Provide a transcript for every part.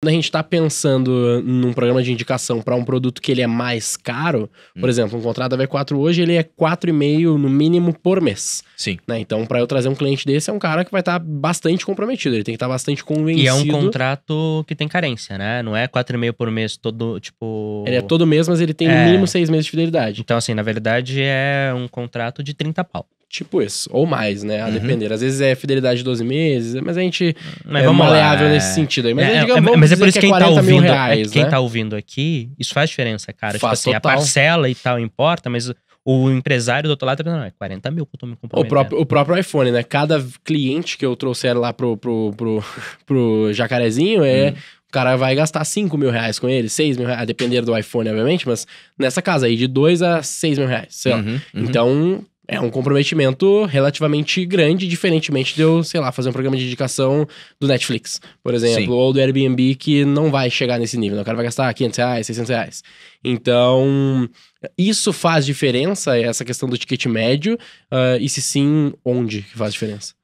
Quando a gente está pensando num programa de indicação para um produto que ele é mais caro, hum. por exemplo, um contrato da V4 hoje ele é 4,5 no mínimo por mês. Sim. Né? Então, para eu trazer um cliente desse, é um cara que vai estar tá bastante comprometido, ele tem que estar tá bastante convencido. E é um contrato que tem carência, né? Não é 4,5 por mês todo, tipo. Ele é todo mês, mas ele tem é... no mínimo seis meses de fidelidade. Então, assim, na verdade, é um contrato de 30 pau tipo isso, ou mais, né? A uhum. depender. Às vezes é fidelidade de 12 meses, mas a gente mas é vamos maleável lá. É. nesse sentido aí. Mas é, é digamos, é mas é por isso que é quem, é tá ouvindo, reais, quem né? tá ouvindo aqui, isso faz diferença, cara. Tipo faz tipo assim, total. a parcela e tal importa, mas o empresário do outro lado tá pensando, ah, é 40 mil que eu tô me comprando. O próprio, o próprio iPhone, né? Cada cliente que eu trouxer lá pro, pro, pro, pro jacarezinho é. Hum. O cara vai gastar 5 mil reais com ele, 6 mil reais, a depender do iPhone, obviamente, mas nessa casa aí, de 2 a 6 mil reais, sei lá. Uhum, uhum. Então, é um comprometimento relativamente grande, diferentemente de eu, sei lá, fazer um programa de indicação do Netflix, por exemplo, Sim. ou do Airbnb, que não vai chegar nesse nível. Né? O cara vai gastar 500 reais, 600 reais. Então, isso faz diferença, essa questão do ticket médio? Uh, e se sim, onde que faz diferença?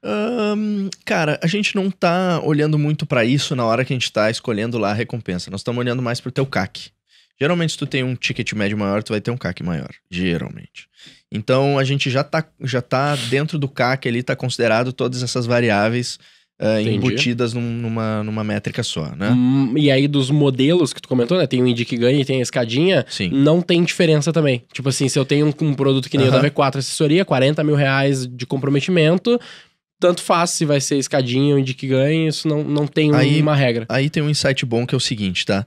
Um, cara, a gente não tá olhando muito para isso na hora que a gente tá escolhendo lá a recompensa. Nós estamos olhando mais pro teu CAC. Geralmente, se tu tem um ticket médio maior, tu vai ter um CAC maior. Geralmente. Então, a gente já tá, já tá dentro do CAC ali, tá considerado todas essas variáveis uh, embutidas num, numa, numa métrica só, né? Hum, e aí, dos modelos que tu comentou, né? Tem o Indie que ganha e tem a escadinha. Sim. Não tem diferença também. Tipo assim, se eu tenho um, um produto que nem o da V4 assessoria, 40 mil reais de comprometimento tanto faz se vai ser escadinha ou de que ganha, isso não, não tem aí, uma regra. Aí tem um insight bom que é o seguinte, tá?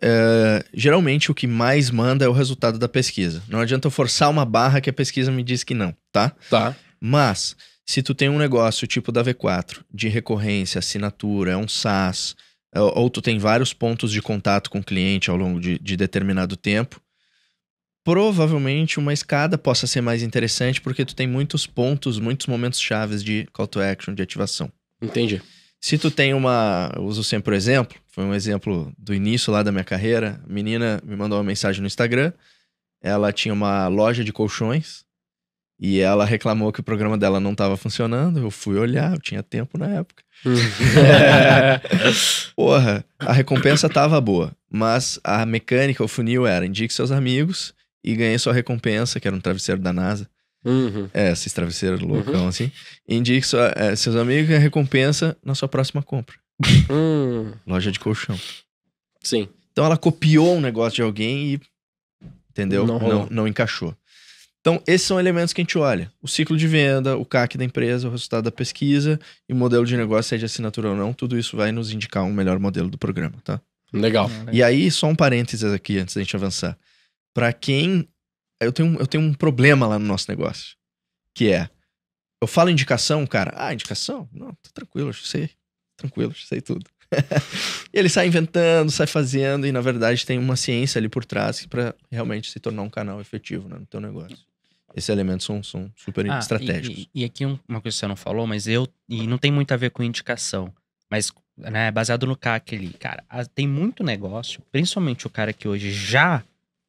Uh, geralmente o que mais manda é o resultado da pesquisa. Não adianta eu forçar uma barra que a pesquisa me diz que não, tá? Tá. Mas, se tu tem um negócio tipo da V4, de recorrência, assinatura, é um SaaS, é, ou tu tem vários pontos de contato com o cliente ao longo de, de determinado tempo, provavelmente uma escada possa ser mais interessante porque tu tem muitos pontos, muitos momentos chaves de call to action, de ativação. Entendi. Se tu tem uma. Eu uso sempre o exemplo, foi um exemplo do início lá da minha carreira. A menina me mandou uma mensagem no Instagram. Ela tinha uma loja de colchões e ela reclamou que o programa dela não estava funcionando. Eu fui olhar, eu tinha tempo na época. é... Porra, a recompensa tava boa, mas a mecânica, o funil era indique seus amigos e ganhei sua recompensa, que era um travesseiro da NASA. Uhum. É, esses travesseiros uhum. loucão uhum. assim. Indique sua, é, seus amigos a recompensa na sua próxima compra. Uhum. Loja de colchão. Sim. Então ela copiou um negócio de alguém e. Entendeu? Não, não, não encaixou. Então, esses são elementos que a gente olha: o ciclo de venda, o CAC da empresa, o resultado da pesquisa e o modelo de negócio, seja é assinatura ou não, tudo isso vai nos indicar um melhor modelo do programa, tá? Legal. Ah, e aí, só um parênteses aqui antes da gente avançar. Para quem eu tenho, eu tenho um problema lá no nosso negócio. Que é. Eu falo indicação, cara. Ah, indicação? Não, tranquilo, eu sei. Tranquilo, eu sei tudo. e ele sai inventando, sai fazendo, e na verdade tem uma ciência ali por trás para realmente se tornar um canal efetivo né, no teu negócio. Esses elementos são, são super ah, estratégicos. E, e, aqui uma coisa que você não falou, mas eu. E não tem muito a ver com indicação, mas né, baseado no CAC ali, cara. Tem muito negócio, principalmente o cara que hoje já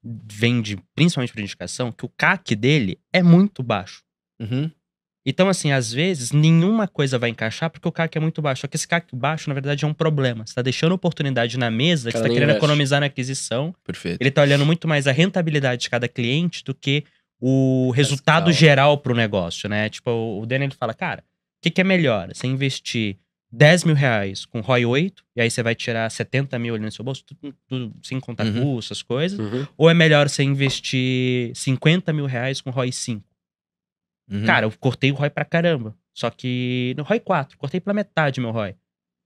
vende principalmente por indicação, que o CAC dele é muito baixo. Uhum. Então, assim, às vezes nenhuma coisa vai encaixar porque o CAC é muito baixo. Só que esse CAC baixo, na verdade, é um problema. Você está deixando oportunidade na mesa, que você está querendo investe. economizar na aquisição. Perfeito. Ele está olhando muito mais a rentabilidade de cada cliente do que o resultado geral para o negócio, né? Tipo, o Daniel ele fala, cara, o que, que é melhor? Você investir 10 mil reais com ROI 8, e aí você vai tirar 70 mil ali no seu bolso, tudo, tudo sem contar uhum. custos, essas coisas. Uhum. Ou é melhor você investir 50 mil reais com ROI 5? Uhum. Cara, eu cortei o ROI pra caramba. Só que no ROI 4, cortei pela metade meu ROI.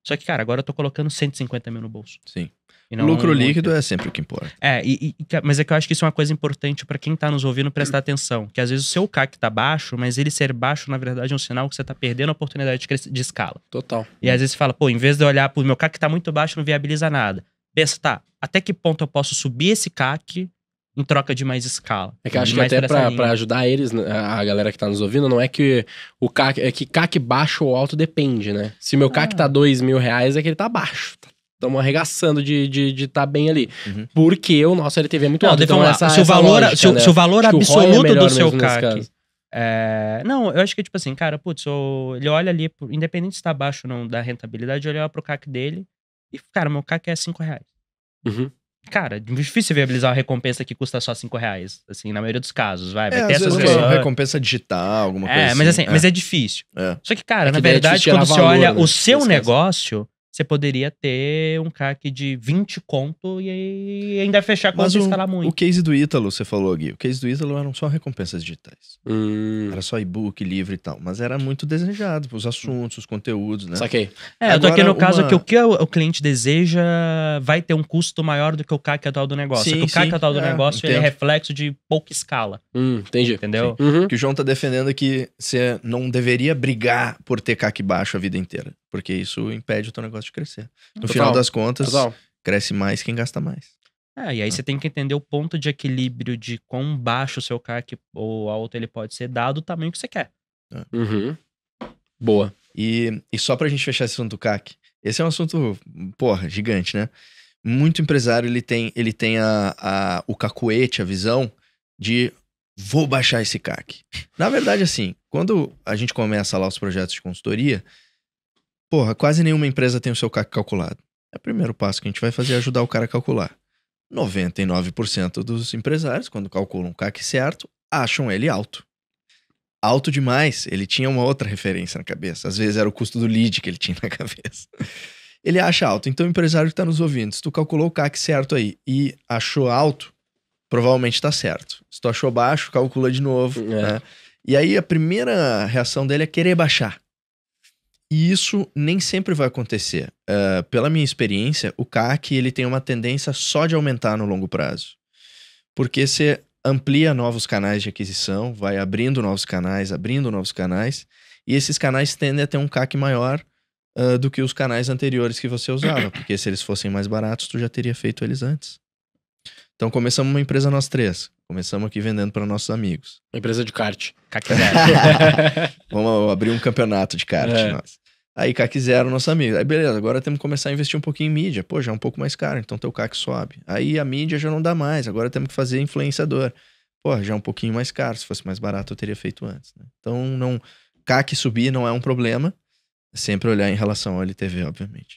Só que, cara, agora eu tô colocando 150 mil no bolso. Sim. Não, Lucro líquido é sempre o que importa. É, e, e, mas é que eu acho que isso é uma coisa importante para quem tá nos ouvindo prestar atenção. Que às vezes o seu CAC tá baixo, mas ele ser baixo, na verdade, é um sinal que você tá perdendo a oportunidade de, crescer, de escala. Total. E às vezes você fala, pô, em vez de eu olhar pro meu CAC tá muito baixo, não viabiliza nada. Pensa, tá, até que ponto eu posso subir esse CAC em troca de mais escala. É que acho que até para ajudar eles, né, a galera que tá nos ouvindo, não é que o CAC, é que CAC baixo ou alto depende, né? Se meu ah. CAC tá ah. dois mil reais, é que ele tá baixo, Estamos tá, arregaçando de estar de, de tá bem ali. Uhum. Porque o nosso LTV é muito não, alto. Então, essa, se, o valor, lógica, se, né? se, o valor absoluto é do seu CAC. É... não, eu acho que, tipo assim, cara, putz, eu... ele olha ali, independente se tá baixo ou não da rentabilidade, ele olha pro CAC dele e, cara, meu CAC é 5 reais. Uhum. Cara, difícil viabilizar uma recompensa que custa só 5 reais. Assim, na maioria dos casos, vai. É, vai é, ter essas vezes Uma recompensa digital, alguma é, coisa. É, assim. mas assim, é. mas é difícil. É. Só que, cara, é na que é verdade, quando você valor, olha né? o seu negócio, você poderia ter um CAC de 20 conto e ainda fechar com e escalar muito. O case do Ítalo, você falou, Gui. O case do Ítalo eram só recompensas digitais. Hum. Era só e-book, livro e tal. Mas era muito desejado, os assuntos, os conteúdos, né? Saquei. É, Agora, eu tô aqui no caso uma... que o que o cliente deseja vai ter um custo maior do que o CAC atual do negócio. Sim, o CAC sim, atual do é, negócio ele é reflexo de pouca escala. Hum, entendi. Entendeu? Uhum. Que o João tá defendendo que você não deveria brigar por ter CAC baixo a vida inteira. Porque isso impede o teu negócio de crescer. No Total. final das contas, Total. cresce mais quem gasta mais. É, e aí ah. você tem que entender o ponto de equilíbrio de quão baixo o seu CAC ou alto ele pode ser, dado o tamanho que você quer. É. Uhum. Boa. E, e só pra gente fechar esse assunto do CAC, esse é um assunto, porra, gigante, né? Muito empresário, ele tem, ele tem a, a, o cacuete, a visão de vou baixar esse CAC. Na verdade, assim, quando a gente começa lá os projetos de consultoria, Porra, quase nenhuma empresa tem o seu CAC calculado. É o primeiro passo que a gente vai fazer é ajudar o cara a calcular. 99% dos empresários, quando calculam o CAC certo, acham ele alto. Alto demais, ele tinha uma outra referência na cabeça. Às vezes era o custo do lead que ele tinha na cabeça. Ele acha alto. Então, o empresário que está nos ouvindo, se tu calculou o CAC certo aí e achou alto, provavelmente está certo. Se tu achou baixo, calcula de novo. É. Né? E aí, a primeira reação dele é querer baixar. E isso nem sempre vai acontecer. Uh, pela minha experiência, o CAC ele tem uma tendência só de aumentar no longo prazo. Porque você amplia novos canais de aquisição, vai abrindo novos canais, abrindo novos canais, e esses canais tendem a ter um CAC maior uh, do que os canais anteriores que você usava, porque se eles fossem mais baratos, tu já teria feito eles antes. Então começamos uma empresa nós três. Começamos aqui vendendo para nossos amigos. Uma empresa de kart. Vamos abrir um campeonato de kart. É. Nós. Aí CAC zero, nosso amigo. Aí beleza, agora temos que começar a investir um pouquinho em mídia. Pô, já é um pouco mais caro, então teu CAC sobe. Aí a mídia já não dá mais, agora temos que fazer influenciador. Pô, já é um pouquinho mais caro, se fosse mais barato eu teria feito antes. Né? Então, não, CAC subir não é um problema, é sempre olhar em relação ao LTV, obviamente.